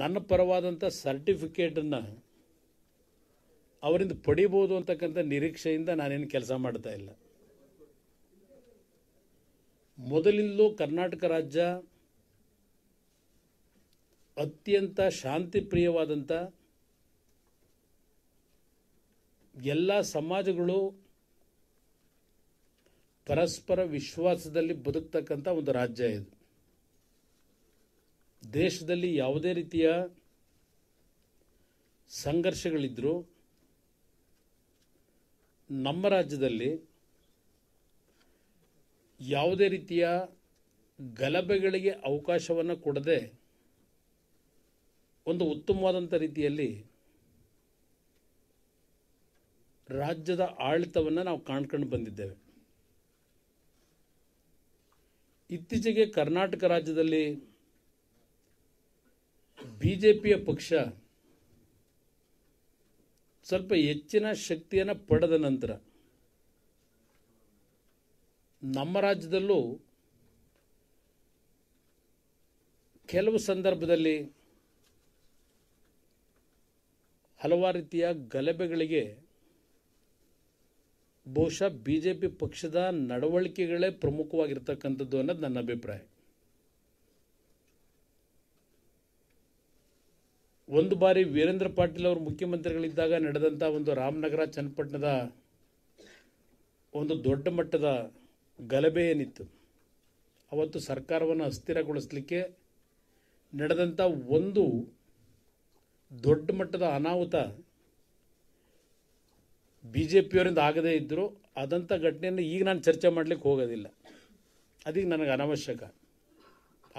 ನನ್ನ ಪರವಾದಂಥ ಸರ್ಟಿಫಿಕೇಟನ್ನು ಅವರಿಂದ ಪಡಿಬೋದು ಅಂತಕ್ಕಂಥ ನಿರೀಕ್ಷೆಯಿಂದ ನಾನೇನು ಕೆಲಸ ಮಾಡ್ತಾ ಇಲ್ಲ ಮೊದಲಿಂದಲೂ ಕರ್ನಾಟಕ ರಾಜ್ಯ ಅತ್ಯಂತ ಶಾಂತಿಪ್ರಿಯವಾದಂಥ ಎಲ್ಲ ಸಮಾಜಗಳು ಪರಸ್ಪರ ವಿಶ್ವಾಸದಲ್ಲಿ ಬದುಕ್ತಕ್ಕಂಥ ಒಂದು ರಾಜ್ಯ ಇದು ದೇಶದಲ್ಲಿ ಯಾವುದೇ ರೀತಿಯ ಸಂಘರ್ಷಗಳಿದ್ದರೂ ನಮ್ಮ ರಾಜ್ಯದಲ್ಲಿ ಯಾವುದೇ ರೀತಿಯ ಗಲಭೆಗಳಿಗೆ ಅವಕಾಶವನ್ನು ಕೊಡದೆ ಒಂದು ಉತ್ತಮವಾದಂಥ ರೀತಿಯಲ್ಲಿ ರಾಜ್ಯದ ಆಡಳಿತವನ್ನು ನಾವು ಕಾಣ್ಕೊಂಡು ಬಂದಿದ್ದೇವೆ ಇತ್ತೀಚೆಗೆ ಕರ್ನಾಟಕ ರಾಜ್ಯದಲ್ಲಿ ಬಿ ಜೆ ಪಿಯ ಪಕ್ಷ ಸ್ವಲ್ಪ ಹೆಚ್ಚಿನ ಶಕ್ತಿಯನ್ನು ಪಡೆದ ನಂತರ ನಮ್ಮ ರಾಜ್ಯದಲ್ಲೂ ಕೆಲವು ಸಂದರ್ಭದಲ್ಲಿ ಹಲವಾರು ರೀತಿಯ ಗಲಭೆಗಳಿಗೆ ಬಹುಶಃ ಬಿ ಜೆ ಪಿ ಪಕ್ಷದ ನಡವಳಿಕೆಗಳೇ ಪ್ರಮುಖವಾಗಿರ್ತಕ್ಕಂಥದ್ದು ಅನ್ನೋದು ನನ್ನ ಅಭಿಪ್ರಾಯ ಒಂದು ಬಾರಿ ವೀರೇಂದ್ರ ಪಾಟೀಲ್ ಅವರು ಮುಖ್ಯಮಂತ್ರಿಗಳಿದ್ದಾಗ ನಡೆದಂಥ ಒಂದು ರಾಮನಗರ ಚನ್ನಪಟ್ಟಣದ ಒಂದು ದೊಡ್ಡ ಮಟ್ಟದ ಗಲಭೆ ಏನಿತ್ತು ಅವತ್ತು ಸರ್ಕಾರವನ್ನು ಅಸ್ಥಿರಗೊಳಿಸಲಿಕ್ಕೆ ನಡೆದಂಥ ಒಂದು ದೊಡ್ಡ ಮಟ್ಟದ ಅನಾಹುತ ಬಿ ಜೆ ಪಿಯವರಿಂದ ಆಗದೇ ಇದ್ದರೂ ಆದಂಥ ಘಟನೆಯನ್ನು ಈಗ ನಾನು ಚರ್ಚೆ ಮಾಡಲಿಕ್ಕೆ ಹೋಗೋದಿಲ್ಲ ಅದೀಗ ನನಗೆ ಅನಾವಶ್ಯಕ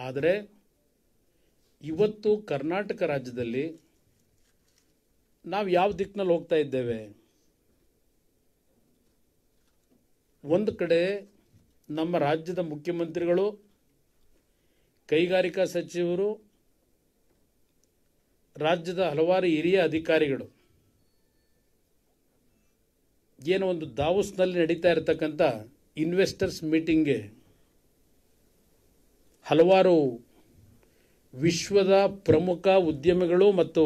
ಆದರೆ ಇವತ್ತು ಕರ್ನಾಟಕ ರಾಜ್ಯದಲ್ಲಿ ನಾವು ಯಾವ ದಿಕ್ಕಿನಲ್ಲಿ ಹೋಗ್ತಾ ಇದ್ದೇವೆ ಒಂದು ಕಡೆ ನಮ್ಮ ರಾಜ್ಯದ ಮುಖ್ಯಮಂತ್ರಿಗಳು ಕೈಗಾರಿಕಾ ಸಚಿವರು ರಾಜ್ಯದ ಹಲವಾರು ಹಿರಿಯ ಅಧಿಕಾರಿಗಳು ಏನೋ ಒಂದು ದಾವೋಸ್ನಲ್ಲಿ ನಡೀತಾ ಇರತಕ್ಕಂಥ ಇನ್ವೆಸ್ಟರ್ಸ್ ಮೀಟಿಂಗ್ಗೆ ಹಲವಾರು ವಿಶ್ವದ ಪ್ರಮುಖ ಉದ್ಯಮಿಗಳು ಮತ್ತು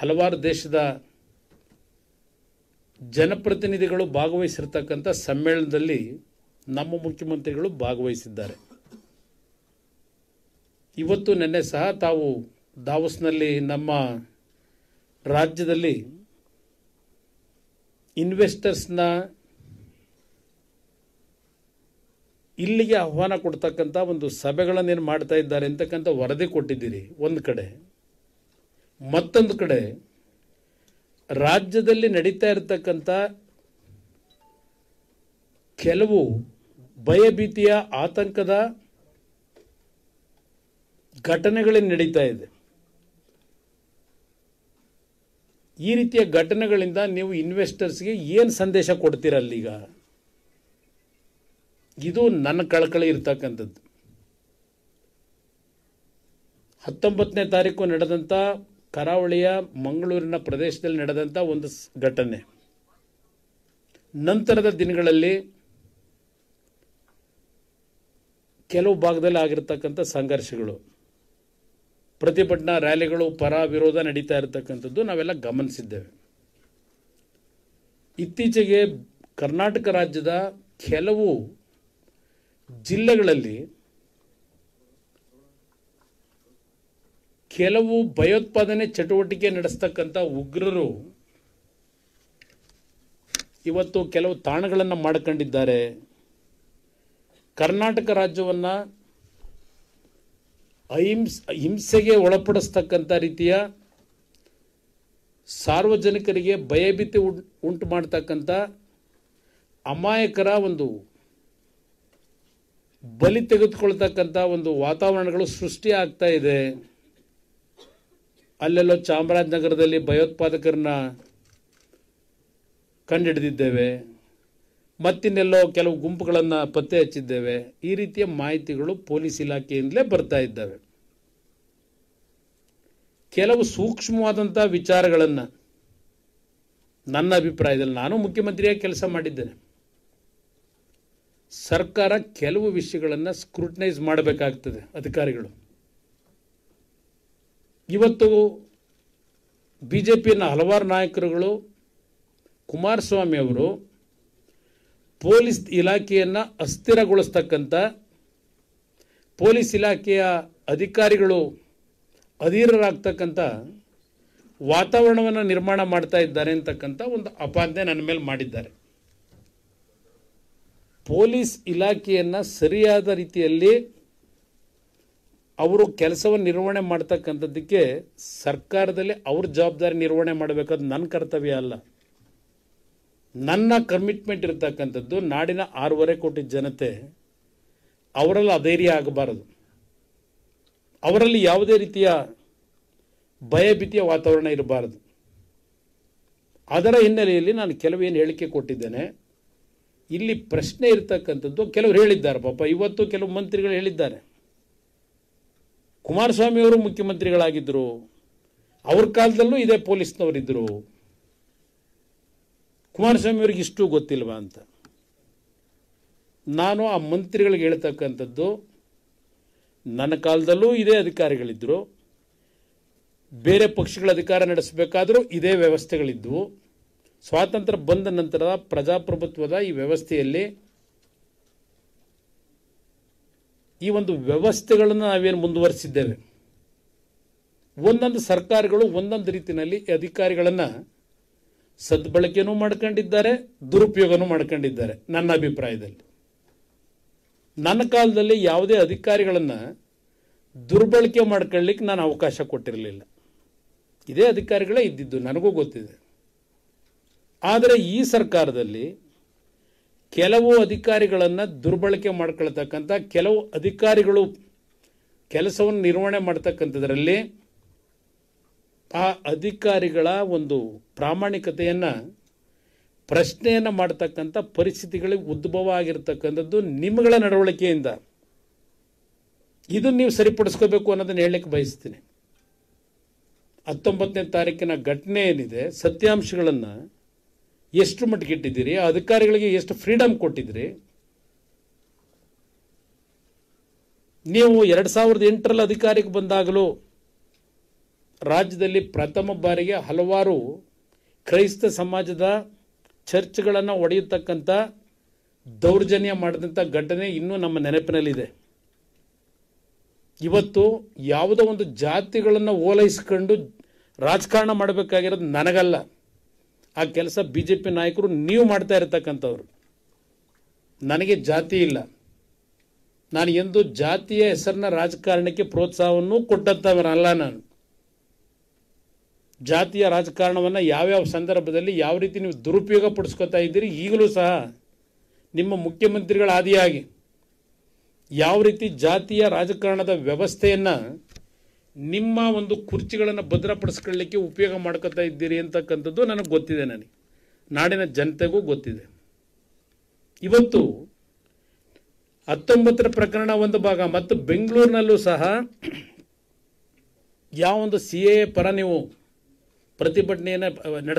ಹಲವಾರು ದೇಶದ ಜನಪ್ರತಿನಿಧಿಗಳು ಭಾಗವಹಿಸಿರ್ತಕ್ಕಂಥ ಸಮ್ಮೇಳನದಲ್ಲಿ ನಮ್ಮ ಮುಖ್ಯಮಂತ್ರಿಗಳು ಭಾಗವಹಿಸಿದ್ದಾರೆ ಇವತ್ತು ನಿನ್ನೆ ಸಹ ತಾವು ದಾವೋಸ್ನಲ್ಲಿ ನಮ್ಮ ರಾಜ್ಯದಲ್ಲಿ ಇನ್ವೆಸ್ಟರ್ಸ್ನ ಇಲ್ಲಿಗೆ ಆಹ್ವಾನ ಕೊಡ್ತಕ್ಕಂಥ ಒಂದು ಸಭೆಗಳನ್ನೇನು ಮಾಡ್ತಾ ಇದ್ದಾರೆ ಅಂತಕ್ಕಂಥ ವರದಿ ಕೊಟ್ಟಿದ್ದೀರಿ ಒಂದು ಕಡೆ ಮತ್ತೊಂದು ಕಡೆ ರಾಜ್ಯದಲ್ಲಿ ನಡೀತಾ ಇರತಕ್ಕಂಥ ಕೆಲವು ಭಯಭೀತಿಯ ಆತಂಕದ ಘಟನೆಗಳೇ ನಡೀತಾ ಇದೆ ಈ ರೀತಿಯ ಘಟನೆಗಳಿಂದ ನೀವು ಇನ್ವೆಸ್ಟರ್ಸ್ಗೆ ಏನು ಸಂದೇಶ ಕೊಡ್ತೀರಲ್ಲೀಗ ಇದು ನನ್ನ ಕಳಕಳಿ ಇರ್ತಕ್ಕಂಥದ್ದು ಹತ್ತೊಂಬತ್ತನೇ ತಾರೀಕು ನಡೆದಂಥ ಕರಾವಳಿಯ ಮಂಗಳೂರಿನ ಪ್ರದೇಶದಲ್ಲಿ ನಡೆದಂಥ ಒಂದು ಘಟನೆ ನಂತರದ ದಿನಗಳಲ್ಲಿ ಕೆಲವು ಭಾಗದಲ್ಲಿ ಆಗಿರ್ತಕ್ಕಂಥ ಸಂಘರ್ಷಗಳು ಪ್ರತಿಭಟನಾ ರ್ಯಾಲಿಗಳು ಪರ ವಿರೋಧ ನಡೀತಾ ಇರತಕ್ಕಂಥದ್ದು ನಾವೆಲ್ಲ ಗಮನಿಸಿದ್ದೇವೆ ಇತ್ತೀಚೆಗೆ ಕರ್ನಾಟಕ ರಾಜ್ಯದ ಕೆಲವು ಜಿಲ್ಲೆಗಳಲ್ಲಿ ಕೆಲವು ಭಯೋತ್ಪಾದನೆ ಚಟುವಟಿಕೆ ನಡೆಸ್ತಕ್ಕಂಥ ಉಗ್ರರು ಇವತ್ತು ಕೆಲವು ತಾಣಗಳನ್ನು ಮಾಡಿಕೊಂಡಿದ್ದಾರೆ ಕರ್ನಾಟಕ ರಾಜ್ಯವನ್ನು ಅಹಿಂಸ್ ಹಿಂಸೆಗೆ ಒಳಪಡಿಸ್ತಕ್ಕಂಥ ರೀತಿಯ ಸಾರ್ವಜನಿಕರಿಗೆ ಭಯಭೀತಿ ಉಂಟು ಮಾಡ್ತಕ್ಕಂಥ ಅಮಾಯಕರ ಒಂದು ಬಲಿ ತೆಗೆದುಕೊಳ್ತಕ್ಕಂಥ ಒಂದು ವಾತಾವರಣಗಳು ಸೃಷ್ಟಿ ಆಗ್ತಾ ಇದೆ ಅಲ್ಲೆಲ್ಲೋ ಚಾಮರಾಜನಗರದಲ್ಲಿ ಭಯೋತ್ಪಾದಕರನ್ನ ಕಂಡುಹಿಡಿದಿದ್ದೇವೆ ಮತ್ತಿನ್ನೆಲ್ಲೋ ಕೆಲವು ಗುಂಪುಗಳನ್ನು ಪತ್ತೆ ಹಚ್ಚಿದ್ದೇವೆ ಈ ರೀತಿಯ ಮಾಹಿತಿಗಳು ಪೊಲೀಸ್ ಇಲಾಖೆಯಿಂದಲೇ ಬರ್ತಾ ಇದ್ದಾವೆ ಕೆಲವು ಸೂಕ್ಷ್ಮವಾದಂಥ ವಿಚಾರಗಳನ್ನು ನನ್ನ ಅಭಿಪ್ರಾಯದಲ್ಲಿ ನಾನು ಮುಖ್ಯಮಂತ್ರಿಯಾಗಿ ಕೆಲಸ ಮಾಡಿದ್ದೇನೆ ಸರ್ಕಾರ ಕೆಲವು ವಿಷಯಗಳನ್ನು ಸ್ಕ್ರೂಟನೈಸ್ ಮಾಡಬೇಕಾಗ್ತದೆ ಅಧಿಕಾರಿಗಳು ಇವತ್ತು ಬಿ ಜೆ ಪಿನ ಹಲವಾರು ನಾಯಕರುಗಳು ಕುಮಾರಸ್ವಾಮಿ ಅವರು ಪೊಲೀಸ್ ಇಲಾಖೆಯನ್ನು ಅಸ್ಥಿರಗೊಳಿಸ್ತಕ್ಕಂಥ ಪೊಲೀಸ್ ಇಲಾಖೆಯ ಅಧಿಕಾರಿಗಳು ಅಧೀರರಾಗ್ತಕ್ಕಂಥ ವಾತಾವರಣವನ್ನು ನಿರ್ಮಾಣ ಮಾಡ್ತಾ ಇದ್ದಾರೆ ಅಂತಕ್ಕಂಥ ಒಂದು ಅಪಾದನೆ ನನ್ನ ಮೇಲೆ ಮಾಡಿದ್ದಾರೆ ಪೊಲೀಸ್ ಇಲಾಖೆಯನ್ನು ಸರಿಯಾದ ರೀತಿಯಲ್ಲಿ ಅವರು ಕೆಲಸವನ್ನು ನಿರ್ವಹಣೆ ಮಾಡ್ತಕ್ಕಂಥದ್ದಕ್ಕೆ ಸರ್ಕಾರದಲ್ಲಿ ಅವ್ರ ಜವಾಬ್ದಾರಿ ನಿರ್ವಹಣೆ ಮಾಡಬೇಕಾದ ನನ್ನ ಕರ್ತವ್ಯ ಅಲ್ಲ ನನ್ನ ಕಮಿಟ್ಮೆಂಟ್ ಇರತಕ್ಕಂಥದ್ದು ನಾಡಿನ ಆರೂವರೆ ಕೋಟಿ ಜನತೆ ಅವರಲ್ಲಿ ಅಧೈರ್ಯ ಆಗಬಾರದು ಅವರಲ್ಲಿ ಯಾವುದೇ ರೀತಿಯ ಭಯಭೀತಿಯ ವಾತಾವರಣ ಇರಬಾರದು ಅದರ ಹಿನ್ನೆಲೆಯಲ್ಲಿ ನಾನು ಕೆಲವೇನು ಹೇಳಿಕೆ ಕೊಟ್ಟಿದ್ದೇನೆ ಇಲ್ಲಿ ಪ್ರಶ್ನೆ ಇರ್ತಕ್ಕಂಥದ್ದು ಕೆಲವರು ಹೇಳಿದ್ದಾರೆ ಪಾಪ ಇವತ್ತು ಕೆಲವು ಮಂತ್ರಿಗಳು ಹೇಳಿದ್ದಾರೆ ಕುಮಾರಸ್ವಾಮಿಯವರು ಮುಖ್ಯಮಂತ್ರಿಗಳಾಗಿದ್ದರು ಅವ್ರ ಕಾಲದಲ್ಲೂ ಇದೇ ಪೊಲೀಸ್ನವರಿದ್ದರು ಕುಮಾರಸ್ವಾಮಿಯವ್ರಿಗೆ ಇಷ್ಟು ಗೊತ್ತಿಲ್ವಾ ಅಂತ ನಾನು ಆ ಮಂತ್ರಿಗಳಿಗೆ ಹೇಳ್ತಕ್ಕಂಥದ್ದು ನನ್ನ ಕಾಲದಲ್ಲೂ ಇದೇ ಅಧಿಕಾರಿಗಳಿದ್ದರು ಬೇರೆ ಪಕ್ಷಗಳ ಅಧಿಕಾರ ನಡೆಸಬೇಕಾದರೂ ಇದೇ ವ್ಯವಸ್ಥೆಗಳಿದ್ದವು ಸ್ವಾತಂತ್ರ್ಯ ಬಂದ ನಂತರದ ಪ್ರಜಾಪ್ರಭುತ್ವದ ಈ ವ್ಯವಸ್ಥೆಯಲ್ಲಿ ಈ ಒಂದು ವ್ಯವಸ್ಥೆಗಳನ್ನು ನಾವೇನು ಮುಂದುವರಿಸಿದ್ದೇವೆ ಒಂದೊಂದು ಸರ್ಕಾರಗಳು ಒಂದೊಂದು ರೀತಿಯಲ್ಲಿ ಅಧಿಕಾರಿಗಳನ್ನು ಸದ್ಬಳಕೆನೂ ಮಾಡ್ಕೊಂಡಿದ್ದಾರೆ ದುರುಪಯೋಗನೂ ಮಾಡ್ಕೊಂಡಿದ್ದಾರೆ ನನ್ನ ಅಭಿಪ್ರಾಯದಲ್ಲಿ ನನ್ನ ಕಾಲದಲ್ಲಿ ಯಾವುದೇ ಅಧಿಕಾರಿಗಳನ್ನು ದುರ್ಬಳಕೆ ಮಾಡ್ಕೊಳ್ಳಿಕ್ಕೆ ನಾನು ಅವಕಾಶ ಕೊಟ್ಟಿರಲಿಲ್ಲ ಇದೇ ಅಧಿಕಾರಿಗಳೇ ಇದ್ದಿದ್ದು ನನಗೂ ಗೊತ್ತಿದೆ ಆದರೆ ಈ ಸರ್ಕಾರದಲ್ಲಿ ಕೆಲವು ಅಧಿಕಾರಿಗಳನ್ನು ದುರ್ಬಳಕೆ ಮಾಡ್ಕೊಳ್ತಕ್ಕಂಥ ಕೆಲವು ಅಧಿಕಾರಿಗಳು ಕೆಲಸವನ್ನು ನಿರ್ವಹಣೆ ಮಾಡ್ತಕ್ಕಂಥದ್ರಲ್ಲಿ ಆ ಅಧಿಕಾರಿಗಳ ಒಂದು ಪ್ರಾಮಾಣಿಕತೆಯನ್ನು ಪ್ರಶ್ನೆಯನ್ನು ಮಾಡ್ತಕ್ಕಂಥ ಪರಿಸ್ಥಿತಿಗಳಿಗೆ ಉದ್ಭವ ಆಗಿರ್ತಕ್ಕಂಥದ್ದು ನಿಮ್ಮಗಳ ನಡವಳಿಕೆಯಿಂದ ಇದನ್ನು ನೀವು ಸರಿಪಡಿಸ್ಕೋಬೇಕು ಅನ್ನೋದನ್ನು ಹೇಳಲಿಕ್ಕೆ ಬಯಸ್ತೀನಿ ಹತ್ತೊಂಬತ್ತನೇ ತಾರೀಕಿನ ಘಟನೆ ಏನಿದೆ ಸತ್ಯಾಂಶಗಳನ್ನು ಎಷ್ಟು ಮಟ್ಟಿಗೆ ಇಟ್ಟಿದ್ದೀರಿ ಅಧಿಕಾರಿಗಳಿಗೆ ಎಷ್ಟು ಫ್ರೀಡಮ್ ಕೊಟ್ಟಿದ್ದೀರಿ ನೀವು ಎರಡು ಸಾವಿರದ ಎಂಟರಲ್ಲಿ ಅಧಿಕಾರಿಗೆ ಬಂದಾಗಲೂ ರಾಜ್ಯದಲ್ಲಿ ಪ್ರಥಮ ಬಾರಿಗೆ ಹಲವಾರು ಕ್ರೈಸ್ತ ಸಮಾಜದ ಚರ್ಚ್ಗಳನ್ನು ಒಡೆಯತಕ್ಕಂಥ ದೌರ್ಜನ್ಯ ಮಾಡಿದಂಥ ಘಟನೆ ಇನ್ನೂ ನಮ್ಮ ನೆನಪಿನಲ್ಲಿದೆ ಇವತ್ತು ಯಾವುದೋ ಒಂದು ಜಾತಿಗಳನ್ನು ಓಲೈಸ್ಕೊಂಡು ರಾಜಕಾರಣ ಮಾಡಬೇಕಾಗಿರೋದು ನನಗಲ್ಲ ಆ ಕೆಲಸ ಬಿ ಜೆ ಪಿ ನಾಯಕರು ನೀವು ಮಾಡ್ತಾ ಇರತಕ್ಕಂಥವ್ರು ನನಗೆ ಜಾತಿ ಇಲ್ಲ ನಾನು ಎಂದು ಜಾತಿಯ ಹೆಸರಿನ ರಾಜಕಾರಣಕ್ಕೆ ಪ್ರೋತ್ಸಾಹವನ್ನು ಕೊಟ್ಟಂಥವನಲ್ಲ ನಾನು ಜಾತಿಯ ರಾಜಕಾರಣವನ್ನು ಯಾವ್ಯಾವ ಸಂದರ್ಭದಲ್ಲಿ ಯಾವ ರೀತಿ ನೀವು ದುರುಪಯೋಗ ಪಡಿಸ್ಕೊತಾ ಇದ್ದೀರಿ ಈಗಲೂ ಸಹ ನಿಮ್ಮ ಮುಖ್ಯಮಂತ್ರಿಗಳ ಆದಿಯಾಗಿ ಯಾವ ರೀತಿ ಜಾತಿಯ ರಾಜಕಾರಣದ ವ್ಯವಸ್ಥೆಯನ್ನು ನಿಮ್ಮ ಒಂದು ಕುರ್ಚಿಗಳನ್ನು ಭದ್ರಪಡಿಸ್ಕೊಳ್ಳಿಕ್ಕೆ ಉಪಯೋಗ ಮಾಡ್ಕೊತಾ ಇದ್ದೀರಿ ಅಂತಕ್ಕಂಥದ್ದು ನನಗೆ ಗೊತ್ತಿದೆ ನನಗೆ ನಾಡಿನ ಜನತೆಗೂ ಗೊತ್ತಿದೆ ಇವತ್ತು ಹತ್ತೊಂಬತ್ತರ ಪ್ರಕರಣ ಒಂದು ಭಾಗ ಮತ್ತು ಬೆಂಗಳೂರಿನಲ್ಲೂ ಸಹ ಯಾವೊಂದು ಸಿ ಎ ಪರ ನೀವು ಪ್ರತಿಭಟನೆಯನ್ನು ನಡೆಸ